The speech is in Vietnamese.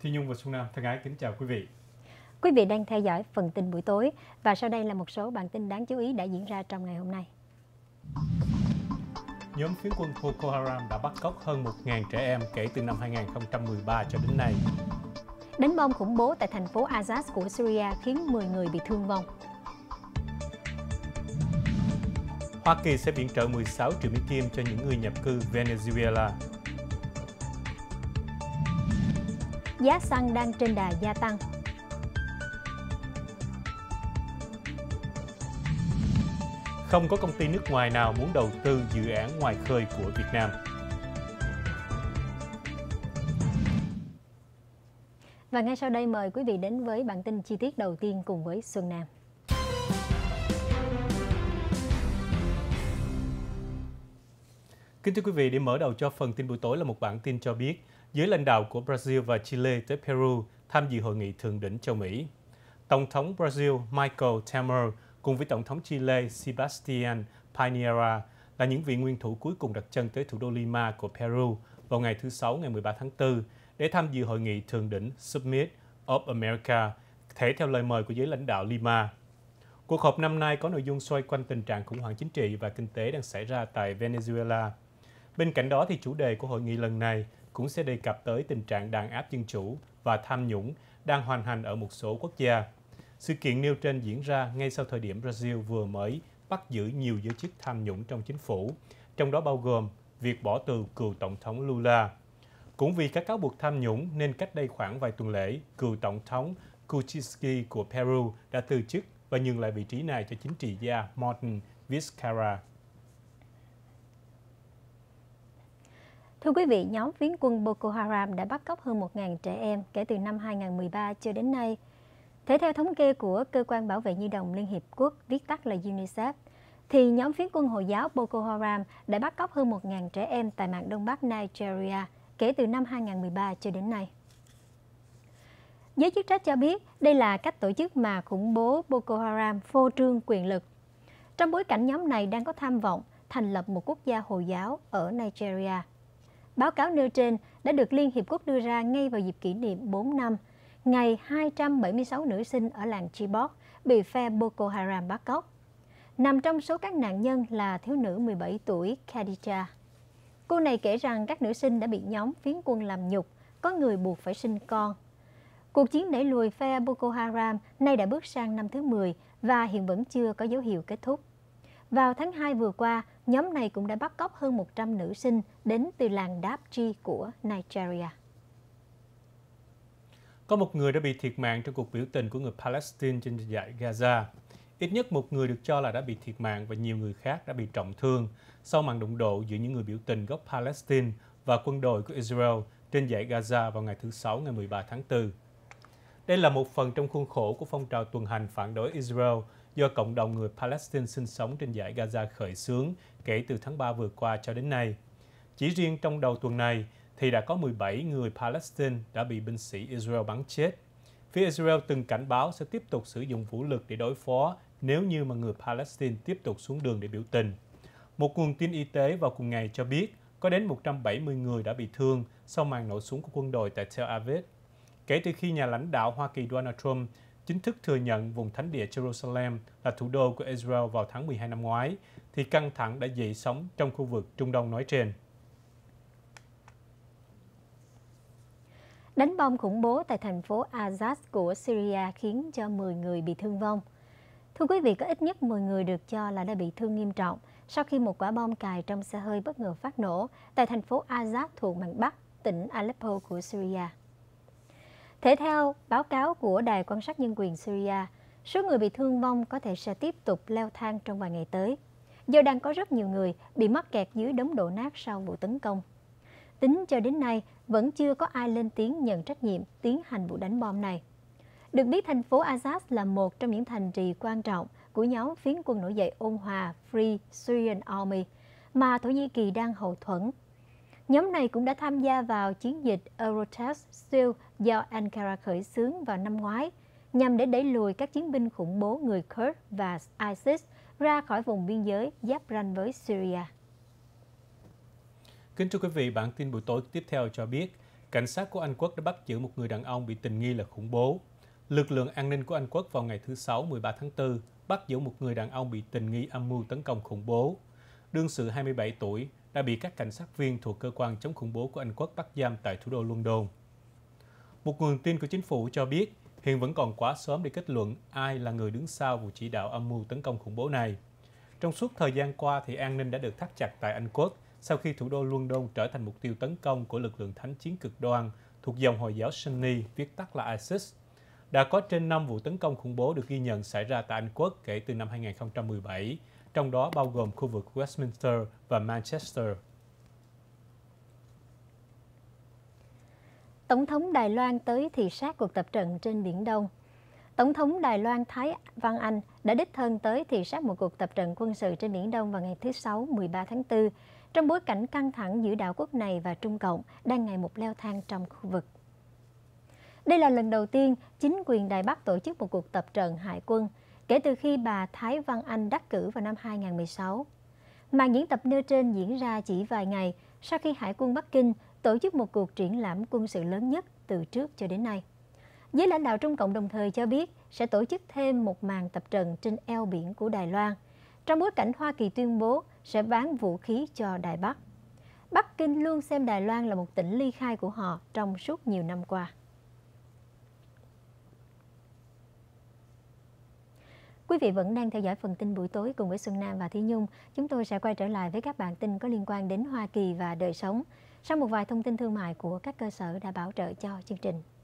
Thi Nhung và Xuân Nam thân ái kính chào quý vị. Quý vị đang theo dõi phần tin buổi tối và sau đây là một số bản tin đáng chú ý đã diễn ra trong ngày hôm nay. Nhóm phiến quân Boko Haram đã bắt cóc hơn 1.000 trẻ em kể từ năm 2013 cho đến nay. Đánh bom khủng bố tại thành phố Azaz của Syria khiến 10 người bị thương vong. Hoa Kỳ sẽ viện trợ 16 triệu Mỹ Kim cho những người nhập cư Venezuela giá xăng đang trên đà gia tăng. Không có công ty nước ngoài nào muốn đầu tư dự án ngoài khơi của Việt Nam. Và ngay sau đây mời quý vị đến với bản tin chi tiết đầu tiên cùng với Xuân Nam. Kính thưa quý vị, để mở đầu cho phần tin buổi tối là một bản tin cho biết dưới lãnh đạo của Brazil và Chile tới Peru tham dự hội nghị thượng đỉnh châu Mỹ. Tổng thống Brazil Michael Temer cùng với Tổng thống Chile Sebastián Piñera là những vị nguyên thủ cuối cùng đặt chân tới thủ đô Lima của Peru vào ngày thứ Sáu ngày 13 tháng 4 để tham dự hội nghị thượng đỉnh Summit of America, thể theo lời mời của giới lãnh đạo Lima. Cuộc họp năm nay có nội dung xoay quanh tình trạng khủng hoảng chính trị và kinh tế đang xảy ra tại Venezuela. Bên cạnh đó thì chủ đề của hội nghị lần này cũng sẽ đề cập tới tình trạng đàn áp dân chủ và tham nhũng đang hoàn hành ở một số quốc gia. Sự kiện nêu trên diễn ra ngay sau thời điểm Brazil vừa mới bắt giữ nhiều giới chức tham nhũng trong chính phủ, trong đó bao gồm việc bỏ từ cựu Tổng thống Lula. Cũng vì các cáo buộc tham nhũng nên cách đây khoảng vài tuần lễ, cựu Tổng thống Kuczynski của Peru đã từ chức và nhường lại vị trí này cho chính trị gia Martin Vizcarra. Thưa quý vị, nhóm phiến quân Boko Haram đã bắt cóc hơn 1.000 trẻ em kể từ năm 2013 cho đến nay. Thế theo thống kê của Cơ quan Bảo vệ Nhi đồng Liên Hiệp Quốc, viết tắt là UNICEF, thì nhóm phiến quân Hồi giáo Boko Haram đã bắt cóc hơn 1.000 trẻ em tại mạng Đông Bắc Nigeria kể từ năm 2013 cho đến nay. Giới chức trách cho biết đây là cách tổ chức mà khủng bố Boko Haram phô trương quyền lực. Trong bối cảnh nhóm này đang có tham vọng thành lập một quốc gia Hồi giáo ở Nigeria Báo cáo nêu trên đã được Liên Hiệp Quốc đưa ra ngay vào dịp kỷ niệm 4 năm, ngày 276 nữ sinh ở làng Chibok bị phe Boko Haram bắt cóc. Nằm trong số các nạn nhân là thiếu nữ 17 tuổi Khadija. Cô này kể rằng các nữ sinh đã bị nhóm phiến quân làm nhục, có người buộc phải sinh con. Cuộc chiến đẩy lùi phe Boko Haram nay đã bước sang năm thứ 10 và hiện vẫn chưa có dấu hiệu kết thúc. Vào tháng 2 vừa qua, nhóm này cũng đã bắt cóc hơn 100 nữ sinh đến từ làng Dapchi của Nigeria. Có một người đã bị thiệt mạng trong cuộc biểu tình của người Palestine trên dải Gaza. Ít nhất một người được cho là đã bị thiệt mạng và nhiều người khác đã bị trọng thương sau màn đụng độ giữa những người biểu tình gốc Palestine và quân đội của Israel trên dải Gaza vào ngày thứ Sáu ngày 13 tháng 4. Đây là một phần trong khuôn khổ của phong trào tuần hành phản đối Israel do cộng đồng người Palestine sinh sống trên giải Gaza khởi xướng kể từ tháng 3 vừa qua cho đến nay. Chỉ riêng trong đầu tuần này thì đã có 17 người Palestine đã bị binh sĩ Israel bắn chết. Phía Israel từng cảnh báo sẽ tiếp tục sử dụng vũ lực để đối phó nếu như mà người Palestine tiếp tục xuống đường để biểu tình. Một nguồn tin y tế vào cùng ngày cho biết có đến 170 người đã bị thương sau màn nổ súng của quân đội tại Tel Aviv. Kể từ khi nhà lãnh đạo Hoa Kỳ Donald Trump chính thức thừa nhận vùng thánh địa Jerusalem là thủ đô của Israel vào tháng 12 năm ngoái, thì căng thẳng đã dậy sóng trong khu vực Trung Đông nói trên. Đánh bom khủng bố tại thành phố Azaz của Syria khiến cho 10 người bị thương vong. Thưa quý vị, có ít nhất 10 người được cho là đã bị thương nghiêm trọng sau khi một quả bom cài trong xe hơi bất ngờ phát nổ tại thành phố Azaz thuộc miền Bắc, tỉnh Aleppo của Syria. Thể theo báo cáo của Đài quan sát nhân quyền Syria, số người bị thương vong có thể sẽ tiếp tục leo thang trong vài ngày tới. Do đang có rất nhiều người bị mắc kẹt dưới đống đổ nát sau vụ tấn công. Tính cho đến nay, vẫn chưa có ai lên tiếng nhận trách nhiệm tiến hành vụ đánh bom này. Được biết, thành phố Azaz là một trong những thành trì quan trọng của nhóm phiến quân nổi dậy ôn hòa Free Syrian Army mà Thổ Nhĩ Kỳ đang hậu thuẫn Nhóm này cũng đã tham gia vào chiến dịch Eurotest Seal do Ankara khởi xướng vào năm ngoái, nhằm để đẩy lùi các chiến binh khủng bố người Kurd và ISIS ra khỏi vùng biên giới giáp ranh với Syria. Kính thưa quý vị, bản tin buổi tối tiếp theo cho biết, cảnh sát của Anh Quốc đã bắt giữ một người đàn ông bị tình nghi là khủng bố. Lực lượng an ninh của Anh Quốc vào ngày thứ Sáu 13 tháng 4 bắt giữ một người đàn ông bị tình nghi âm mưu tấn công khủng bố. Đương sự 27 tuổi, đã bị các cảnh sát viên thuộc cơ quan chống khủng bố của Anh quốc bắt giam tại thủ đô London. Một nguồn tin của chính phủ cho biết hiện vẫn còn quá sớm để kết luận ai là người đứng sau vụ chỉ đạo âm mưu tấn công khủng bố này. Trong suốt thời gian qua thì an ninh đã được thắt chặt tại Anh quốc sau khi thủ đô London trở thành mục tiêu tấn công của lực lượng thánh chiến cực đoan thuộc dòng Hồi giáo Sunni, viết tắt là ISIS. Đã có trên 5 vụ tấn công khủng bố được ghi nhận xảy ra tại Anh quốc kể từ năm 2017 trong đó bao gồm khu vực Westminster và Manchester. Tổng thống Đài Loan tới thị sát cuộc tập trận trên Biển Đông. Tổng thống Đài Loan Thái Văn Anh đã đích thân tới thị sát một cuộc tập trận quân sự trên Biển Đông vào ngày thứ Sáu 13 tháng 4, trong bối cảnh căng thẳng giữa đảo quốc này và Trung Cộng đang ngày một leo thang trong khu vực. Đây là lần đầu tiên chính quyền Đài Bắc tổ chức một cuộc tập trận hải quân kể từ khi bà Thái Văn Anh đắc cử vào năm 2016. Màn diễn tập nêu trên diễn ra chỉ vài ngày sau khi Hải quân Bắc Kinh tổ chức một cuộc triển lãm quân sự lớn nhất từ trước cho đến nay. Giới lãnh đạo Trung Cộng đồng thời cho biết sẽ tổ chức thêm một màn tập trận trên eo biển của Đài Loan, trong bối cảnh Hoa Kỳ tuyên bố sẽ bán vũ khí cho Đài Bắc. Bắc Kinh luôn xem Đài Loan là một tỉnh ly khai của họ trong suốt nhiều năm qua. Quý vị vẫn đang theo dõi phần tin buổi tối cùng với Xuân Nam và Thí Nhung. Chúng tôi sẽ quay trở lại với các bạn tin có liên quan đến Hoa Kỳ và đời sống sau một vài thông tin thương mại của các cơ sở đã bảo trợ cho chương trình.